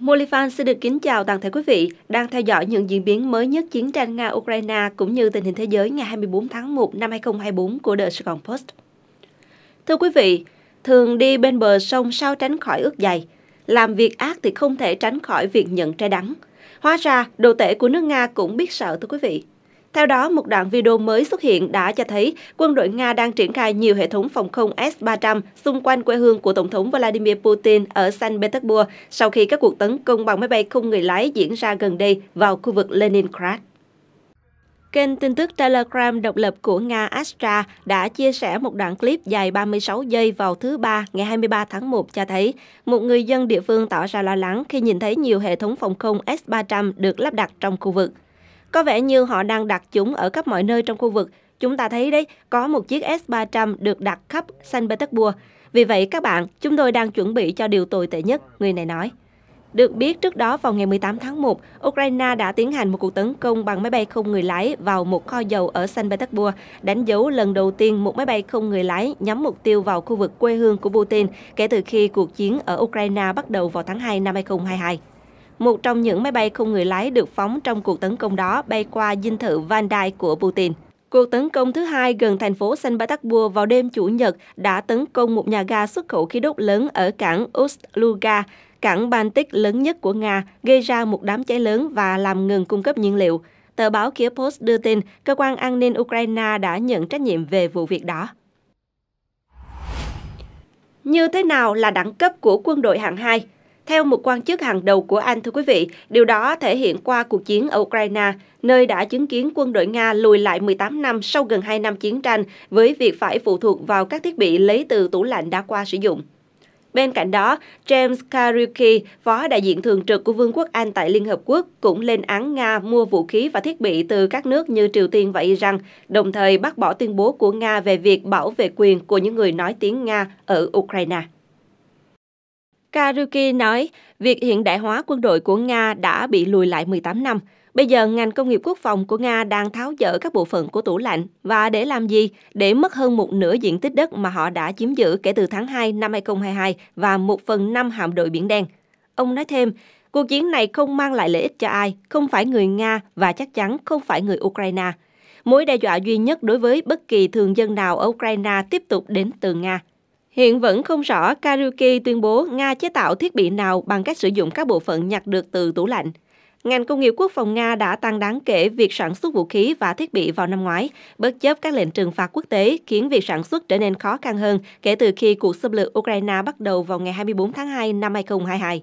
Molifan xin được kính chào toàn thể quý vị đang theo dõi những diễn biến mới nhất chiến tranh Nga-Ukraine cũng như tình hình thế giới ngày 24 tháng 1 năm 2024 của The Sài Gòn Post. Thưa quý vị, thường đi bên bờ sông sao tránh khỏi ướt dày, làm việc ác thì không thể tránh khỏi việc nhận trái đắng. Hóa ra, đồ tể của nước Nga cũng biết sợ thưa quý vị. Theo đó, một đoạn video mới xuất hiện đã cho thấy quân đội Nga đang triển khai nhiều hệ thống phòng không S-300 xung quanh quê hương của Tổng thống Vladimir Putin ở Saint Petersburg sau khi các cuộc tấn công bằng máy bay không người lái diễn ra gần đây vào khu vực Leningrad. Kênh tin tức Telegram độc lập của Nga Astra đã chia sẻ một đoạn clip dài 36 giây vào thứ Ba ngày 23 tháng 1 cho thấy một người dân địa phương tỏ ra lo lắng khi nhìn thấy nhiều hệ thống phòng không S-300 được lắp đặt trong khu vực. Có vẻ như họ đang đặt chúng ở khắp mọi nơi trong khu vực. Chúng ta thấy đấy, có một chiếc S-300 được đặt khắp San Petersburg. Vì vậy các bạn, chúng tôi đang chuẩn bị cho điều tồi tệ nhất, người này nói. Được biết, trước đó vào ngày 18 tháng 1, Ukraine đã tiến hành một cuộc tấn công bằng máy bay không người lái vào một kho dầu ở San Petersburg, đánh dấu lần đầu tiên một máy bay không người lái nhắm mục tiêu vào khu vực quê hương của Putin kể từ khi cuộc chiến ở Ukraine bắt đầu vào tháng 2 năm 2022 một trong những máy bay không người lái được phóng trong cuộc tấn công đó bay qua dinh thự Vandai của Putin. Cuộc tấn công thứ hai gần thành phố Saint Petersburg vào đêm Chủ nhật đã tấn công một nhà ga xuất khẩu khí đốt lớn ở cảng Ust-Luga, cảng Baltic lớn nhất của Nga, gây ra một đám cháy lớn và làm ngừng cung cấp nhiên liệu. Tờ báo Kiev Post đưa tin, cơ quan an ninh Ukraine đã nhận trách nhiệm về vụ việc đó. Như thế nào là đẳng cấp của quân đội hạng 2? Theo một quan chức hàng đầu của Anh, thưa quý vị, điều đó thể hiện qua cuộc chiến ở Ukraine, nơi đã chứng kiến quân đội Nga lùi lại 18 năm sau gần 2 năm chiến tranh với việc phải phụ thuộc vào các thiết bị lấy từ tủ lạnh đã qua sử dụng. Bên cạnh đó, James Karyuki, phó đại diện thường trực của Vương quốc Anh tại Liên Hợp Quốc, cũng lên án Nga mua vũ khí và thiết bị từ các nước như Triều Tiên và Iran, đồng thời bác bỏ tuyên bố của Nga về việc bảo vệ quyền của những người nói tiếng Nga ở Ukraine. Karuki nói, việc hiện đại hóa quân đội của Nga đã bị lùi lại 18 năm. Bây giờ, ngành công nghiệp quốc phòng của Nga đang tháo dỡ các bộ phận của tủ lạnh. Và để làm gì? Để mất hơn một nửa diện tích đất mà họ đã chiếm giữ kể từ tháng 2 năm 2022 và một phần năm hạm đội Biển Đen. Ông nói thêm, cuộc chiến này không mang lại lợi ích cho ai, không phải người Nga và chắc chắn không phải người Ukraine. Mối đe dọa duy nhất đối với bất kỳ thường dân nào ở Ukraine tiếp tục đến từ Nga. Hiện vẫn không rõ Karuki tuyên bố Nga chế tạo thiết bị nào bằng cách sử dụng các bộ phận nhặt được từ tủ lạnh. Ngành công nghiệp quốc phòng Nga đã tăng đáng kể việc sản xuất vũ khí và thiết bị vào năm ngoái, bất chấp các lệnh trừng phạt quốc tế khiến việc sản xuất trở nên khó khăn hơn kể từ khi cuộc xâm lược Ukraine bắt đầu vào ngày 24 tháng 2 năm 2022.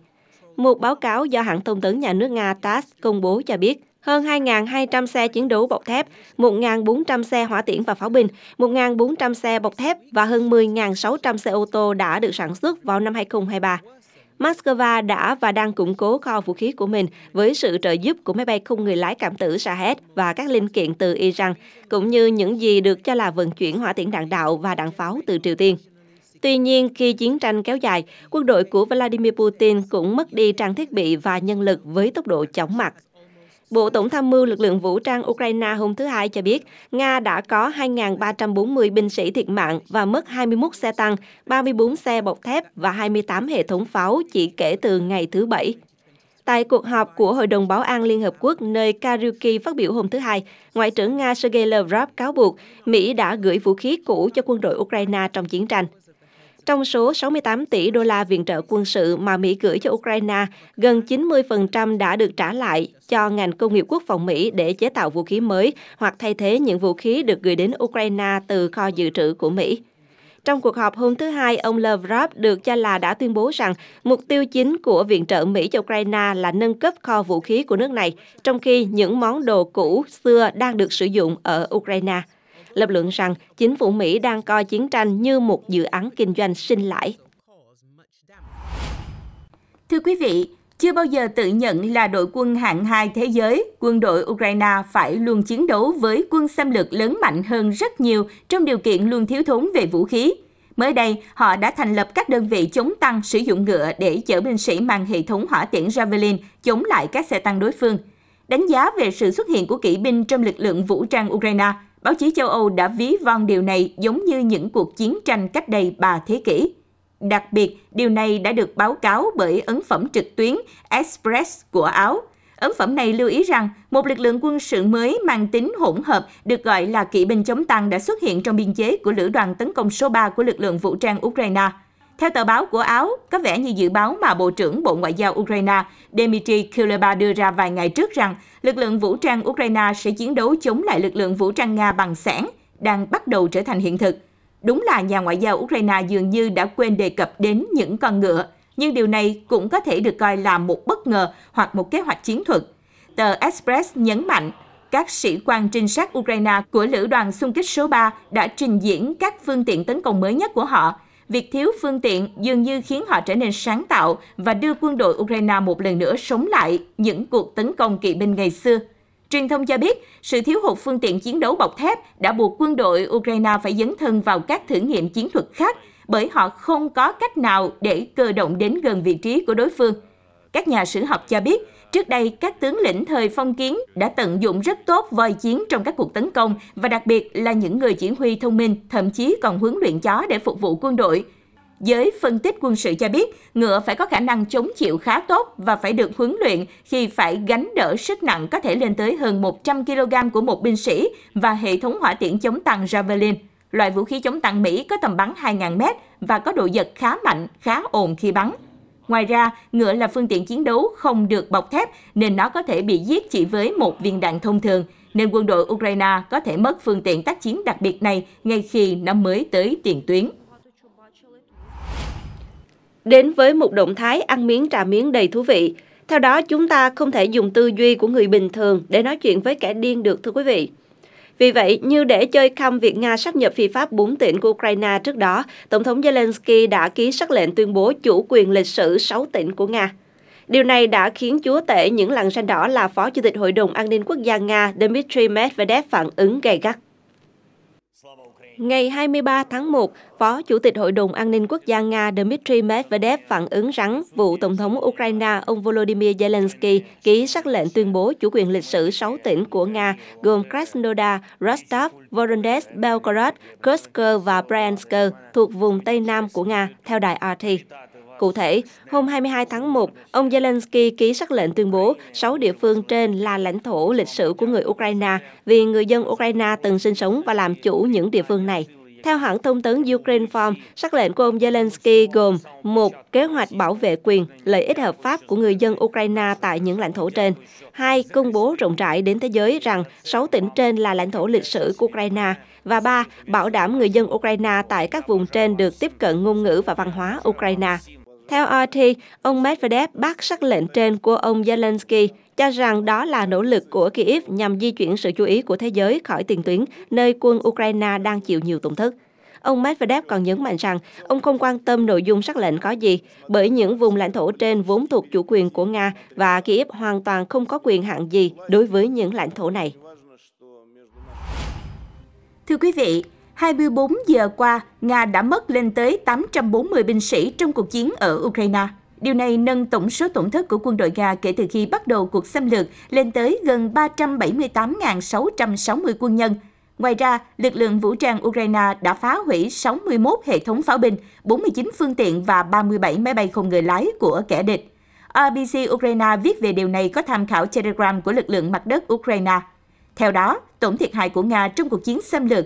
Một báo cáo do hãng thông tấn nhà nước Nga TASS công bố cho biết, hơn 2.200 xe chiến đấu bọc thép, 1.400 xe hỏa tiễn và pháo binh, 1.400 xe bọc thép và hơn 10.600 xe ô tô đã được sản xuất vào năm 2023. Moscow đã và đang củng cố kho vũ khí của mình với sự trợ giúp của máy bay không người lái cảm tử Shahed và các linh kiện từ Iran, cũng như những gì được cho là vận chuyển hỏa tiễn đạn đạo và đạn pháo từ Triều Tiên. Tuy nhiên, khi chiến tranh kéo dài, quân đội của Vladimir Putin cũng mất đi trang thiết bị và nhân lực với tốc độ chóng mặt. Bộ Tổng tham mưu lực lượng vũ trang Ukraine hôm thứ Hai cho biết, Nga đã có 2.340 binh sĩ thiệt mạng và mất 21 xe tăng, 34 xe bọc thép và 28 hệ thống pháo chỉ kể từ ngày thứ Bảy. Tại cuộc họp của Hội đồng Bảo an Liên Hợp Quốc nơi Karyuki phát biểu hôm thứ Hai, Ngoại trưởng Nga Sergei Lavrov cáo buộc Mỹ đã gửi vũ khí cũ cho quân đội Ukraine trong chiến tranh. Trong số 68 tỷ đô la viện trợ quân sự mà Mỹ gửi cho Ukraine, gần 90% đã được trả lại cho ngành công nghiệp quốc phòng Mỹ để chế tạo vũ khí mới hoặc thay thế những vũ khí được gửi đến Ukraine từ kho dự trữ của Mỹ. Trong cuộc họp hôm thứ Hai, ông Lavrov được cho là đã tuyên bố rằng mục tiêu chính của viện trợ Mỹ cho Ukraine là nâng cấp kho vũ khí của nước này, trong khi những món đồ cũ xưa đang được sử dụng ở Ukraine lập luận rằng chính phủ Mỹ đang coi chiến tranh như một dự án kinh doanh sinh lãi. Thưa quý vị, chưa bao giờ tự nhận là đội quân hạng hai thế giới, quân đội Ukraine phải luôn chiến đấu với quân xâm lược lớn mạnh hơn rất nhiều trong điều kiện luôn thiếu thốn về vũ khí. Mới đây, họ đã thành lập các đơn vị chống tăng sử dụng ngựa để chở binh sĩ mang hệ thống hỏa tiễn Javelin chống lại các xe tăng đối phương. Đánh giá về sự xuất hiện của kỵ binh trong lực lượng vũ trang Ukraine, Báo chí châu Âu đã ví von điều này giống như những cuộc chiến tranh cách đây 3 thế kỷ. Đặc biệt, điều này đã được báo cáo bởi ấn phẩm trực tuyến Express của Áo. Ấn phẩm này lưu ý rằng một lực lượng quân sự mới mang tính hỗn hợp được gọi là kỵ binh chống tăng đã xuất hiện trong biên chế của lữ đoàn tấn công số 3 của lực lượng vũ trang Ukraine – theo tờ báo của Áo, có vẻ như dự báo mà Bộ trưởng Bộ Ngoại giao Ukraine Dmitry Kuleba đưa ra vài ngày trước rằng lực lượng vũ trang Ukraine sẽ chiến đấu chống lại lực lượng vũ trang Nga bằng sẻn đang bắt đầu trở thành hiện thực. Đúng là nhà ngoại giao Ukraine dường như đã quên đề cập đến những con ngựa, nhưng điều này cũng có thể được coi là một bất ngờ hoặc một kế hoạch chiến thuật. Tờ Express nhấn mạnh, các sĩ quan trinh sát Ukraine của Lữ đoàn xung kích số 3 đã trình diễn các phương tiện tấn công mới nhất của họ, việc thiếu phương tiện dường như khiến họ trở nên sáng tạo và đưa quân đội Ukraine một lần nữa sống lại những cuộc tấn công kỵ binh ngày xưa. Truyền thông cho biết, sự thiếu hụt phương tiện chiến đấu bọc thép đã buộc quân đội Ukraine phải dấn thân vào các thử nghiệm chiến thuật khác bởi họ không có cách nào để cơ động đến gần vị trí của đối phương – các nhà sử học cho biết, trước đây các tướng lĩnh thời phong kiến đã tận dụng rất tốt voi chiến trong các cuộc tấn công và đặc biệt là những người chỉ huy thông minh, thậm chí còn huấn luyện chó để phục vụ quân đội. Giới phân tích quân sự cho biết, ngựa phải có khả năng chống chịu khá tốt và phải được huấn luyện khi phải gánh đỡ sức nặng có thể lên tới hơn 100 kg của một binh sĩ và hệ thống hỏa tiễn chống tăng Javelin. Loại vũ khí chống tăng Mỹ có tầm bắn 2.000m và có độ giật khá mạnh, khá ồn khi bắn. Ngoài ra, ngựa là phương tiện chiến đấu không được bọc thép nên nó có thể bị giết chỉ với một viên đạn thông thường, nên quân đội Ukraine có thể mất phương tiện tác chiến đặc biệt này ngay khi nó mới tới tiền tuyến. Đến với một động thái ăn miếng trả miếng đầy thú vị. Theo đó, chúng ta không thể dùng tư duy của người bình thường để nói chuyện với kẻ điên được thưa quý vị. Vì vậy, như để chơi khăm việc Nga sáp nhập phi pháp 4 tỉnh của Ukraine trước đó, Tổng thống Zelensky đã ký sắc lệnh tuyên bố chủ quyền lịch sử 6 tỉnh của Nga. Điều này đã khiến chúa tể những làn ranh đỏ là Phó Chủ tịch Hội đồng An ninh Quốc gia Nga Dmitry Medvedev phản ứng gay gắt. Ngày 23 tháng 1, Phó Chủ tịch Hội đồng An ninh Quốc gia Nga Dmitry Medvedev phản ứng rắn vụ Tổng thống Ukraine ông Volodymyr Zelensky ký sắc lệnh tuyên bố chủ quyền lịch sử 6 tỉnh của Nga gồm Krasnodar, Rostov, Voronezh, Belgorod, Kursk và Bryansk thuộc vùng Tây Nam của Nga, theo đài RT. Cụ thể, hôm 22 tháng 1, ông Zelensky ký sắc lệnh tuyên bố 6 địa phương trên là lãnh thổ lịch sử của người Ukraine vì người dân Ukraine từng sinh sống và làm chủ những địa phương này. Theo hãng thông tấn Ukraine Form, sắc lệnh của ông Zelensky gồm một Kế hoạch bảo vệ quyền, lợi ích hợp pháp của người dân Ukraine tại những lãnh thổ trên. hai Công bố rộng rãi đến thế giới rằng 6 tỉnh trên là lãnh thổ lịch sử của Ukraine. Và ba Bảo đảm người dân Ukraine tại các vùng trên được tiếp cận ngôn ngữ và văn hóa Ukraine. Theo RT, ông Medvedev bác sắc lệnh trên của ông Zelensky cho rằng đó là nỗ lực của Kyiv nhằm di chuyển sự chú ý của thế giới khỏi tiền tuyến, nơi quân Ukraine đang chịu nhiều tổn thất. Ông Medvedev còn nhấn mạnh rằng ông không quan tâm nội dung sắc lệnh có gì, bởi những vùng lãnh thổ trên vốn thuộc chủ quyền của Nga và Kyiv hoàn toàn không có quyền hạn gì đối với những lãnh thổ này. Thưa quý vị, 24 giờ qua, Nga đã mất lên tới 840 binh sĩ trong cuộc chiến ở Ukraine. Điều này nâng tổng số tổn thất của quân đội Nga kể từ khi bắt đầu cuộc xâm lược lên tới gần 378.660 quân nhân. Ngoài ra, lực lượng vũ trang Ukraine đã phá hủy 61 hệ thống pháo binh, 49 phương tiện và 37 máy bay không người lái của kẻ địch. abc Ukraine viết về điều này có tham khảo Telegram của lực lượng mặt đất Ukraine. Theo đó, tổng thiệt hại của Nga trong cuộc chiến xâm lược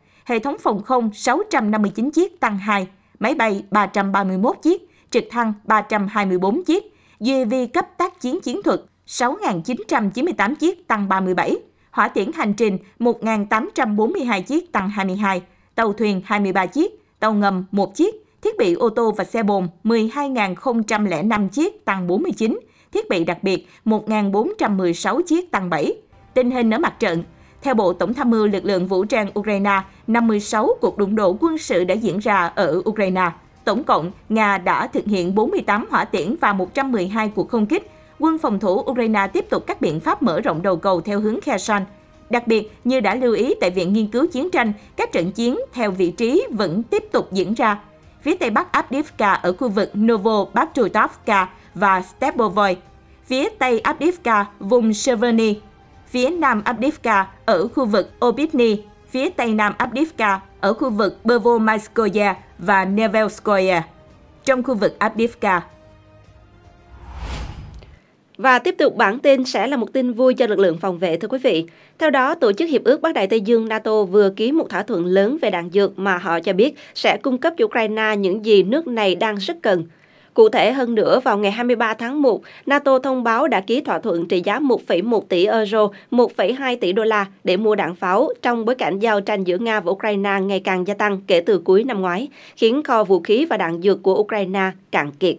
hệ thống phòng không 659 chiếc tăng 2, máy bay 331 chiếc, trực thăng 324 chiếc, UAV cấp tác chiến chiến thuật 6.998 chiếc tăng 37, hỏa tiễn hành trình 1.842 chiếc tăng 22, tàu thuyền 23 chiếc, tàu ngầm 1 chiếc, thiết bị ô tô và xe bồn 12.005 chiếc tăng 49, thiết bị đặc biệt 1.416 chiếc tăng 7. Tình hình ở mặt trận, theo Bộ Tổng tham mưu lực lượng vũ trang Ukraine, 56 cuộc đụng độ quân sự đã diễn ra ở Ukraine. Tổng cộng, Nga đã thực hiện 48 hỏa tiễn và 112 cuộc không kích. Quân phòng thủ Ukraine tiếp tục các biện pháp mở rộng đầu cầu theo hướng Kherson. Đặc biệt, như đã lưu ý tại Viện Nghiên cứu Chiến tranh, các trận chiến theo vị trí vẫn tiếp tục diễn ra. Phía Tây Bắc Avdiivka ở khu vực Novopatritovka và Stepovoi. Phía Tây Avdiivka, vùng Severny phía nam Abdivka ở khu vực Obitny, phía tây nam Abdivka ở khu vực Bervomayskoye và Nevelskoye, trong khu vực Abdivka. Và tiếp tục bản tin sẽ là một tin vui cho lực lượng phòng vệ thưa quý vị. Theo đó, Tổ chức Hiệp ước Bắc Đại Tây Dương NATO vừa ký một thỏa thuận lớn về đạn dược mà họ cho biết sẽ cung cấp cho Ukraine những gì nước này đang rất cần – Cụ thể hơn nữa, vào ngày 23 tháng 1, NATO thông báo đã ký thỏa thuận trị giá 1,1 tỷ euro, 1,2 tỷ đô la để mua đạn pháo trong bối cảnh giao tranh giữa Nga và Ukraine ngày càng gia tăng kể từ cuối năm ngoái, khiến kho vũ khí và đạn dược của Ukraine cạn kiệt.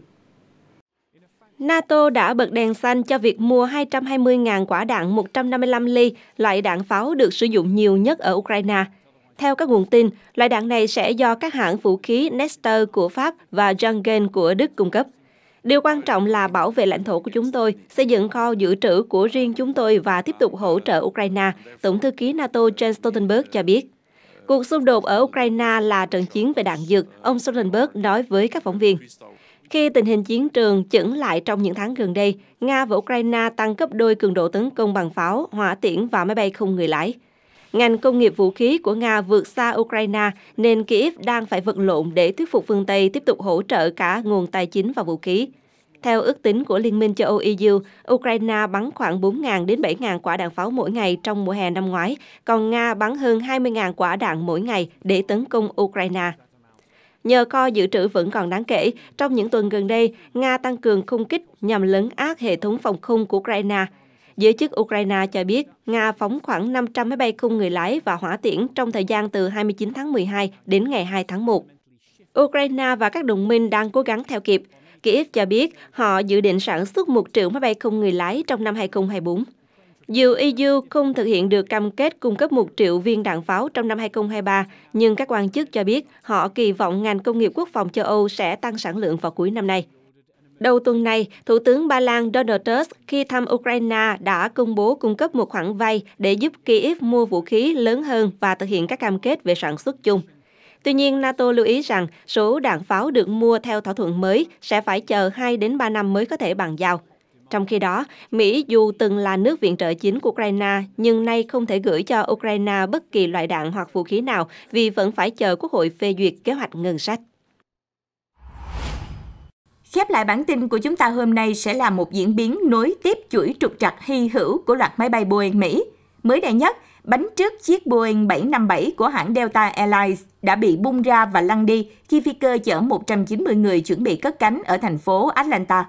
NATO đã bật đèn xanh cho việc mua 220.000 quả đạn 155 ly, loại đạn pháo được sử dụng nhiều nhất ở Ukraine. Theo các nguồn tin, loại đạn này sẽ do các hãng vũ khí Nestor của Pháp và Jangen của Đức cung cấp. Điều quan trọng là bảo vệ lãnh thổ của chúng tôi, xây dựng kho dự trữ của riêng chúng tôi và tiếp tục hỗ trợ Ukraine, Tổng thư ký NATO Jens Stoltenberg cho biết. Cuộc xung đột ở Ukraine là trận chiến về đạn dược, ông Stoltenberg nói với các phóng viên. Khi tình hình chiến trường chững lại trong những tháng gần đây, Nga và Ukraine tăng cấp đôi cường độ tấn công bằng pháo, hỏa tiễn và máy bay không người lái. Ngành công nghiệp vũ khí của Nga vượt xa Ukraine nên Kyiv đang phải vật lộn để thuyết phục phương Tây tiếp tục hỗ trợ cả nguồn tài chính và vũ khí. Theo ước tính của Liên minh châu Âu EU, Ukraine bắn khoảng 4.000 đến 7.000 quả đạn pháo mỗi ngày trong mùa hè năm ngoái, còn Nga bắn hơn 20.000 quả đạn mỗi ngày để tấn công Ukraine. Nhờ kho dự trữ vẫn còn đáng kể, trong những tuần gần đây, Nga tăng cường không kích nhằm lấn át hệ thống phòng không của Ukraine – Giới chức Ukraine cho biết Nga phóng khoảng 500 máy bay không người lái và hỏa tiễn trong thời gian từ 29 tháng 12 đến ngày 2 tháng 1. Ukraine và các đồng minh đang cố gắng theo kịp. Kiev cho biết họ dự định sản xuất một triệu máy bay không người lái trong năm 2024. Dù EU không thực hiện được cam kết cung cấp 1 triệu viên đạn pháo trong năm 2023, nhưng các quan chức cho biết họ kỳ vọng ngành công nghiệp quốc phòng châu Âu sẽ tăng sản lượng vào cuối năm nay. Đầu tuần này, Thủ tướng Ba Lan Donald Tusk khi thăm Ukraine đã công bố cung cấp một khoản vay để giúp Kyiv mua vũ khí lớn hơn và thực hiện các cam kết về sản xuất chung. Tuy nhiên, NATO lưu ý rằng số đạn pháo được mua theo thỏa thuận mới sẽ phải chờ 2 đến 3 năm mới có thể bàn giao. Trong khi đó, Mỹ dù từng là nước viện trợ chính của Ukraine, nhưng nay không thể gửi cho Ukraine bất kỳ loại đạn hoặc vũ khí nào vì vẫn phải chờ Quốc hội phê duyệt kế hoạch ngân sách. Khép lại bản tin của chúng ta hôm nay sẽ là một diễn biến nối tiếp chuỗi trục trặc hy hữu của loạt máy bay Boeing Mỹ. Mới đây nhất, bánh trước chiếc Boeing 757 của hãng Delta Airlines đã bị bung ra và lăn đi khi phi cơ chở 190 người chuẩn bị cất cánh ở thành phố Atlanta.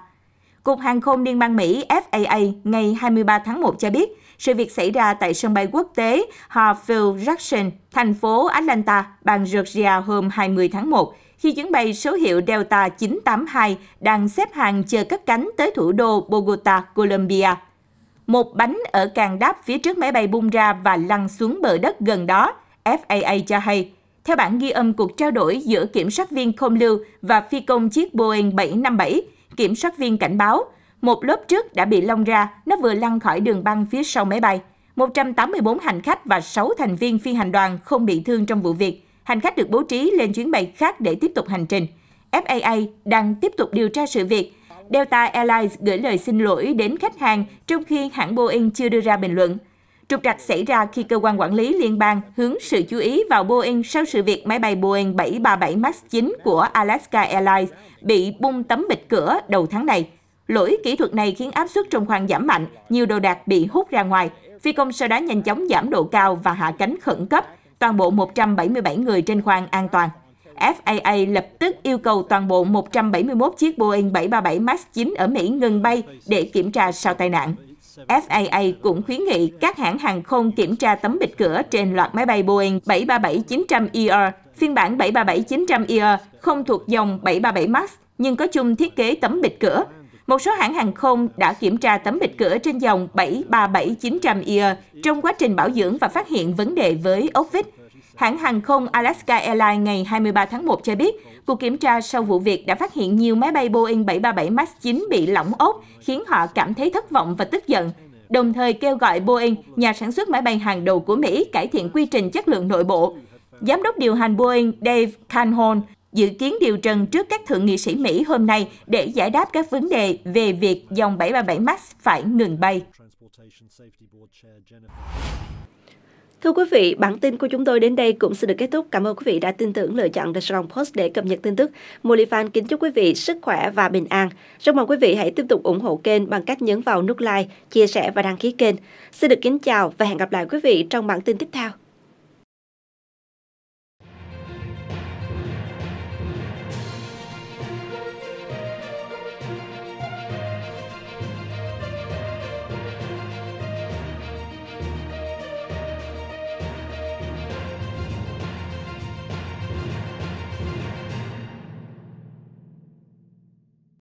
Cục Hàng không Liên bang Mỹ FAA ngày 23 tháng 1 cho biết, sự việc xảy ra tại sân bay quốc tế Harfield Jackson, thành phố Atlanta, bang Georgia hôm 20 tháng 1, khi chuyến bay số hiệu Delta 982 đang xếp hàng chờ cất cánh tới thủ đô Bogota, Colombia. Một bánh ở càng đáp phía trước máy bay bung ra và lăn xuống bờ đất gần đó, FAA cho hay. Theo bản ghi âm cuộc trao đổi giữa kiểm soát viên không lưu và phi công chiếc Boeing 757, kiểm soát viên cảnh báo, một lớp trước đã bị lông ra, nó vừa lăn khỏi đường băng phía sau máy bay. 184 hành khách và 6 thành viên phi hành đoàn không bị thương trong vụ việc hành khách được bố trí lên chuyến bay khác để tiếp tục hành trình. FAA đang tiếp tục điều tra sự việc. Delta Airlines gửi lời xin lỗi đến khách hàng trong khi hãng Boeing chưa đưa ra bình luận. Trục trặc xảy ra khi cơ quan quản lý liên bang hướng sự chú ý vào Boeing sau sự việc máy bay Boeing 737 MAX 9 của Alaska Airlines bị bung tấm bịch cửa đầu tháng này. Lỗi kỹ thuật này khiến áp suất trong khoang giảm mạnh, nhiều đồ đạc bị hút ra ngoài. Phi công sau đó nhanh chóng giảm độ cao và hạ cánh khẩn cấp toàn bộ 177 người trên khoang an toàn. FAA lập tức yêu cầu toàn bộ 171 chiếc Boeing 737 MAX 9 ở Mỹ ngừng bay để kiểm tra sau tai nạn. FAA cũng khuyến nghị các hãng hàng không kiểm tra tấm bịch cửa trên loạt máy bay Boeing 737-900ER. Phiên bản 737-900ER không thuộc dòng 737 MAX nhưng có chung thiết kế tấm bịch cửa một số hãng hàng không đã kiểm tra tấm bịch cửa trên dòng 737-900 ER trong quá trình bảo dưỡng và phát hiện vấn đề với ốc vít. Hãng hàng không Alaska Airlines ngày 23 tháng 1 cho biết, cuộc kiểm tra sau vụ việc đã phát hiện nhiều máy bay Boeing 737 MAX 9 bị lỏng ốc, khiến họ cảm thấy thất vọng và tức giận, đồng thời kêu gọi Boeing, nhà sản xuất máy bay hàng đầu của Mỹ, cải thiện quy trình chất lượng nội bộ. Giám đốc điều hành Boeing Dave Calhoun dự kiến điều trần trước các thượng nghị sĩ Mỹ hôm nay để giải đáp các vấn đề về việc dòng 737 MAX phải ngừng bay. Thưa quý vị, bản tin của chúng tôi đến đây cũng sẽ được kết thúc. Cảm ơn quý vị đã tin tưởng lựa chọn The Strong Post để cập nhật tin tức. Molifan kính chúc quý vị sức khỏe và bình an. Rất mong quý vị hãy tiếp tục ủng hộ kênh bằng cách nhấn vào nút like, chia sẻ và đăng ký kênh. Xin được kính chào và hẹn gặp lại quý vị trong bản tin tiếp theo.